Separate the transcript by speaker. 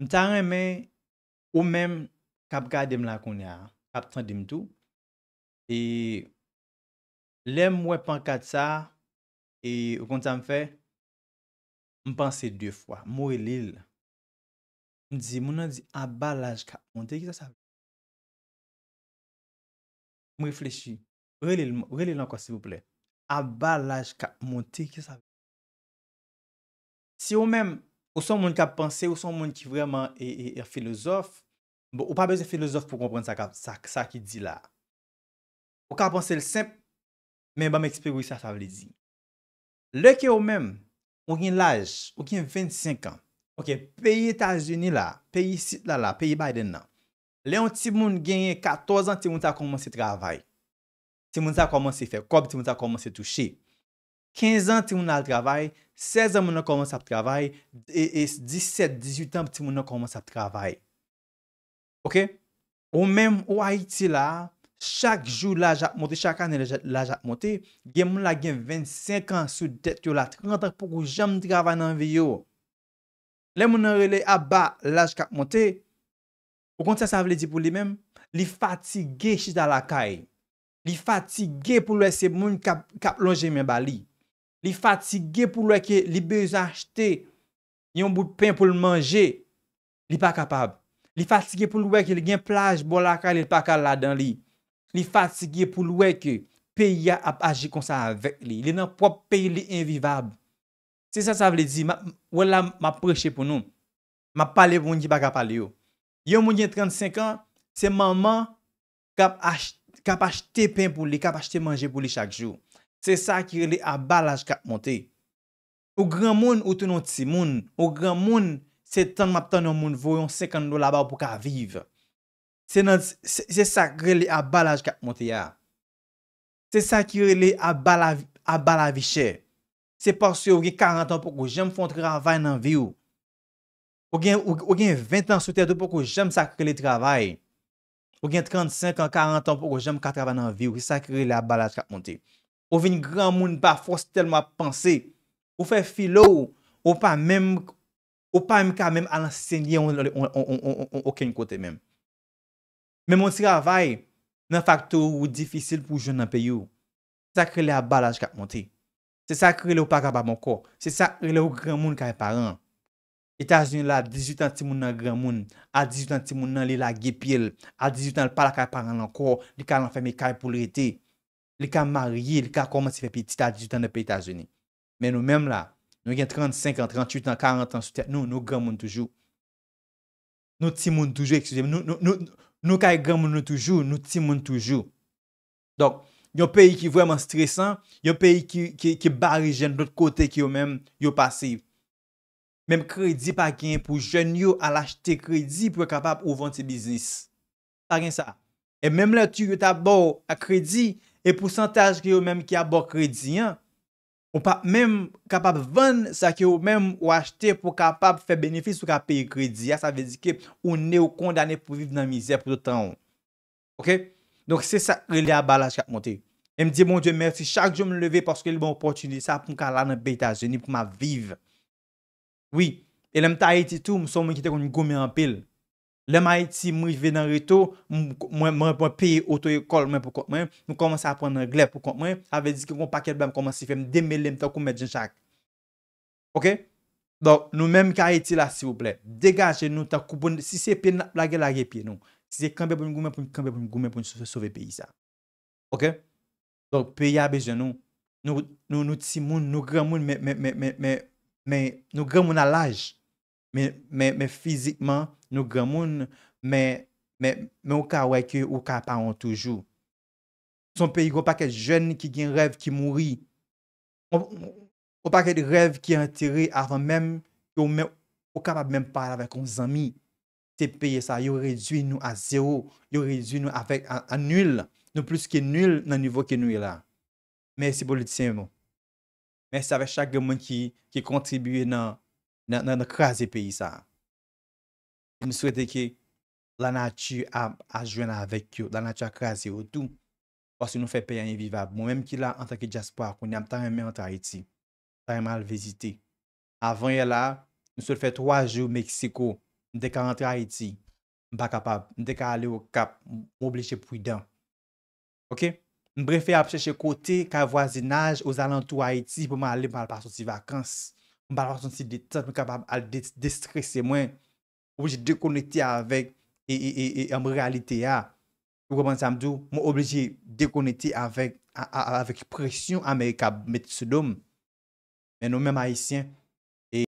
Speaker 1: M ta reme ou men kap ka dem lakoun ya. Kap tan dem tou. E lem mwen pan kat sa. E kon ta m fe. M panse dwe fwa. M ou elil. M di, moun an di, abalaj kap monti. Ki sa sav? M reflechi. Ou elil an kon, sivou ple. Abalaj kap monti. Ki sa sav? Si ou men... Ou son moun ki ap panse, ou son moun ki vreman e, e, e filozof. Bon, ou pa beze filozof pou kompren sa ki di la. Ou ka ap panse le semp, men ba mèk sepe kouy sa sa vle di. Le ke ou mèm, ou gen laj, ou gen 25 an. Ok, peyi Etat-Unis la, peyi sit la la, peyi Biden nan. Le yon ti moun genye 14 an, ti moun ta komanse travay. Ti moun ta komanse fe, kopi ti moun ta komanse touche. 15 an ti moun al travay, 16 an moun an koman sa p travay, e 17, 18 an moun an koman sa p travay. Ok? Ou menm ou Haiti la, chak jou la jatmote, chak ane la jatmote, gen moun la gen 25 an sou det yo la 30 an pou kou jaman travay nan vi yo. Le moun an rele aba la jatmote, ou konti sa sa vle di pou li menm, li fatige chis da la kay, li fatige pou lwese moun kap lonje men bali. Li fatige pou lweke li bezache te yon bout pen pou l manje, li pa kapab. Li fatige pou lweke li gen plaj bo la ka li l pa ka la dan li. Li fatige pou lweke peya ap aji konsa avek li. Li nan prop peyi li invivab. Se sa sa vle di, wala ma preche pou nou. Ma pale vouni baka pale yo. Yon mouni 35 an, se maman kap achete pen pou li, kap achete manje pou li chak jou. Se sakre li abalaj kap monte. Ou gran moun ou tonon ti moun. Ou gran moun se tan map tan yon moun voyon 50 do labar pou ka vive. Se sakre li abalaj kap monte ya. Se sakre li abalaviche. Se porsi ou gen 40 an pou kou jem fonte ravay nan vi ou. Ou gen 20 an sou tèdou pou kou jem sakre li travay. Ou gen 35 an 40 an pou kou jem katravay nan vi ou. Se sakre li abalaj kap monte. Ou vin gran moun ba fos telman panse, ou fe filou, ou pa mika mèm alansenye ou ken kote mèm. Mèm moun si ravay nan faktor ou difisil pou joun nan peyo, se sakre li a balaj kap monti. Se sakre li ou pa kaba mokor, se sakre li ou gran moun kaye paran. Etaj dun la 18 an ti moun nan gran moun, a 18 an ti moun nan li la gepil, a 18 an pala kaye paran lankor, li kalan feme kaye pou lreti. Lè ka mariè, lè ka koman se fè piti ta 18 ane pè Itazyonè. Mè nou mèm la, nou gen 35 an, 38 an, 40 an sou tèk nou, nou gran moun toujou. Nou ti moun toujou, eksoujèm. Nou ka yon gran moun nou toujou, nou ti moun toujou. Donk, yon peyi ki vwèman stresan, yon peyi ki barijen dout kote ki yo mèm, yo pasif. Mèm kredi pa gen pou jen yo al achete kredi pou wè kapap ou vwant se biznis. Pa gen sa. E mèm la tu yo ta bo a kredi, E pou santaj ki yo menm ki abor kredi an, ou pa menm kapab ven sa ki yo menm ou achte pou kapab fe benefis ou ka pey kredi an, sa ve di ki ou ne ou kondane pou viv nan mizè pou do tan. Ok, donk se sa re le abalaj kap monte. E mdi mon die mersi, chak jo m leve paske li bon opotini sa pou m kalan an pey ta jeni pou ma viv. Oui, e lem ta eti tou m son mwen ki te kon gome an pil. Le ma eti mwen jve nan reto, mwen peye otoyekol mwen pou kont mwen, mwen komanse apon nan gleb pou kont mwen, avè diske mwen paket bèm komanse fèm demelèm ta kou mè djin chak. Ok? Don, nou mèm ka eti la sivouple, degaje nou ta kou bon, si se peye la ge la ge peye nou, si se kambè pou mwen gomen pou mwen kambè pou mwen gomen pou mwen sove peyi sa. Ok? Don, peye a bejen nou, nou ti moun, nou gran moun, nou gran moun a lajj. men fizikman nou gen moun, men ou ka wèk yo, ou ka aparon toujou. Son peyi, ou pa ke jen ki gen rev ki mouri, ou pa ke rev ki enteri avan men, ou ka ap men pal avè kon zami, se peye sa, yo rejwi nou a zero, yo rejwi nou a nul, nou plus ki nul nan nivou ki nou ila. Mèsi pou lè tièm moun. Mèsi avè chak gen moun ki kontribuye nan Nan krasi peyi sa. M sou ete ke la natu a jwen a vekyo. La natu a krasi o tou. Pwase nou fe pey an evivab. Mou menm ki la an takit jaspo akou. Ni am tan remen an tra eti. Tan reman al vezite. Avan yela, m sou ete fe 3 jyou Meksiko. M dek a an tra eti. M pa kapab. M dek a ale o kap. M oubleche pwidan. Ok? M brefe ap chèche kote. K avwazinaj. O zalantou a eti. Pouman ale mal pasoti vakansi. Mwa balwak son si detote mwen kapab al destrese mwen. Oblije dekonete avèk. E mwen realite ya. Mwen oblije dekonete avèk. Avèk presyon amèk ap metse dom. Men nou men maïsyen.